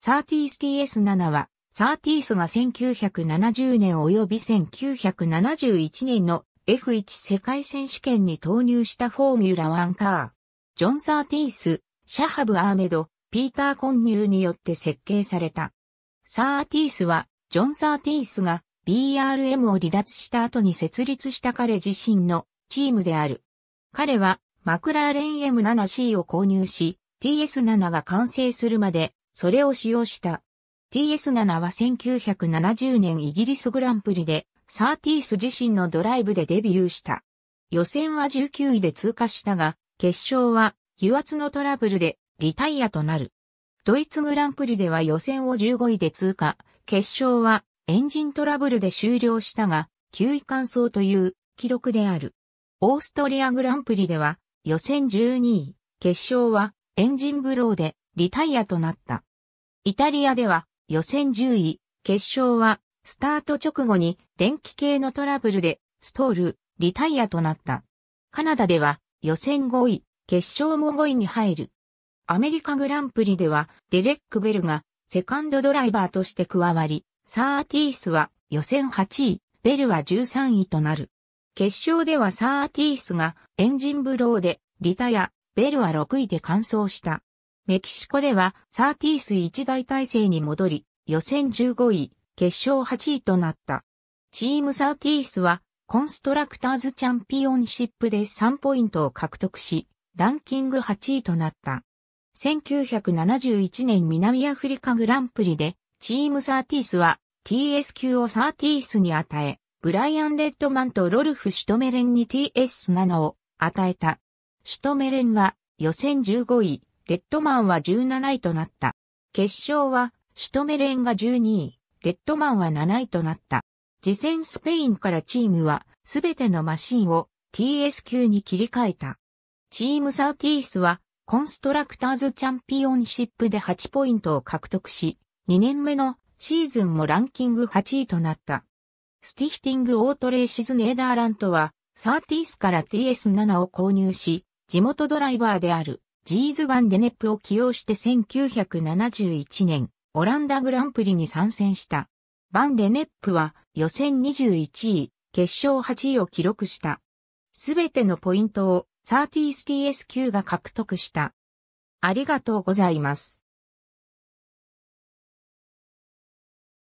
サーティース TS7 は、サーティースが1970年及び1971年の F1 世界選手権に投入したフォーミュラワンカー。ジョン・サーティース、シャハブ・アーメド、ピーター・コンニューによって設計された。サーティースは、ジョン・サーティースが BRM を離脱した後に設立した彼自身のチームである。彼は、マクラーレン M7C を購入し、TS7 が完成するまでそれを使用した。TS7 は1970年イギリスグランプリで、サーティース自身のドライブでデビューした。予選は19位で通過したが、決勝は油圧のトラブルでリタイアとなる。ドイツグランプリでは予選を15位で通過、決勝はエンジントラブルで終了したが、9位完走という記録である。オーストリアグランプリでは予選12位、決勝はエンジンブローでリタイアとなった。イタリアでは予選10位、決勝はスタート直後に電気系のトラブルでストール、リタイアとなった。カナダでは予選5位、決勝も5位に入る。アメリカグランプリではデレック・ベルがセカンドドライバーとして加わり、サーティースは予選8位、ベルは13位となる。決勝ではサーティースがエンジンブローでリタイア、ベルは6位で完走した。メキシコではサーティース一大体制に戻り、予選15位、決勝8位となった。チームサーティースは、コンストラクターズチャンピオンシップで3ポイントを獲得し、ランキング8位となった。1971年南アフリカグランプリで、チームサーティースは TS 級をサーティースに与え、ブライアン・レッドマンとロルフ・シュトメレンに TS7 を与えた。シュトメレンは予選15位、レッドマンは17位となった。決勝は、シュトメレンが12位、レッドマンは7位となった。次戦スペインからチームは、すべてのマシンを TS q に切り替えた。チームサーティースは、コンストラクターズチャンピオンシップで8ポイントを獲得し、2年目のシーズンもランキング8位となった。スティヒティングオートレーシズネーダーラントは、サーティースから TS7 を購入し、地元ドライバーであるジーズ・ワン・デネップを起用して1971年、オランダグランプリに参戦した。バン・レネップは予選21位、決勝8位を記録した。すべてのポイントを 30TS 級が獲得した。ありがとうございます。